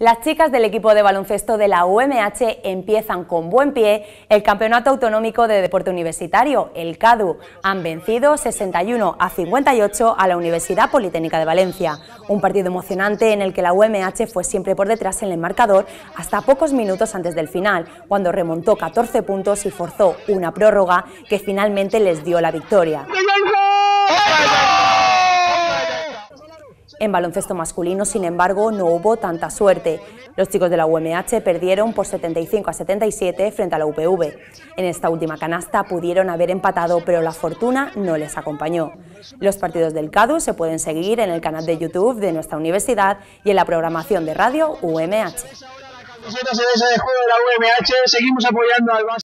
Las chicas del equipo de baloncesto de la UMH empiezan con buen pie el Campeonato Autonómico de Deporte Universitario, el CADU. Han vencido 61 a 58 a la Universidad Politécnica de Valencia. Un partido emocionante en el que la UMH fue siempre por detrás en el marcador hasta pocos minutos antes del final, cuando remontó 14 puntos y forzó una prórroga que finalmente les dio la victoria. En baloncesto masculino, sin embargo, no hubo tanta suerte. Los chicos de la UMH perdieron por 75 a 77 frente a la UPV. En esta última canasta pudieron haber empatado, pero la fortuna no les acompañó. Los partidos del CADU se pueden seguir en el canal de YouTube de nuestra universidad y en la programación de radio UMH.